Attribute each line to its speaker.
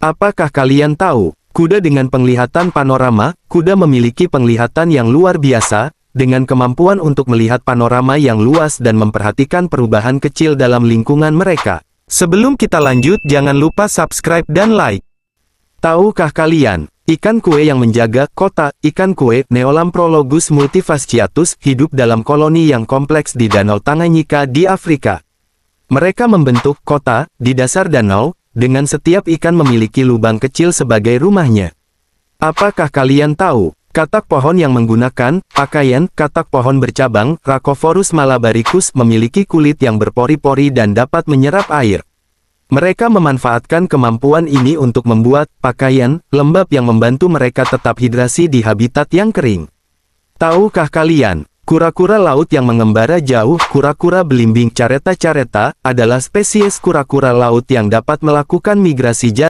Speaker 1: Apakah kalian tahu, kuda dengan penglihatan panorama, kuda memiliki penglihatan yang luar biasa, dengan kemampuan untuk melihat panorama yang luas dan memperhatikan perubahan kecil dalam lingkungan mereka. Sebelum kita lanjut, jangan lupa subscribe dan like. Tahukah kalian, ikan kue yang menjaga kota, ikan kue Neolamprologus multifasciatus hidup dalam koloni yang kompleks di Danau Tanganyika di Afrika. Mereka membentuk kota di dasar danau dengan setiap ikan memiliki lubang kecil sebagai rumahnya. Apakah kalian tahu, katak pohon yang menggunakan pakaian katak pohon bercabang, Rakoforus malabaricus memiliki kulit yang berpori-pori dan dapat menyerap air. Mereka memanfaatkan kemampuan ini untuk membuat pakaian lembab yang membantu mereka tetap hidrasi di habitat yang kering. Tahukah kalian, Kura-kura laut yang mengembara jauh, kura-kura belimbing careta-careta, adalah spesies kura-kura laut yang dapat melakukan migrasi jauh.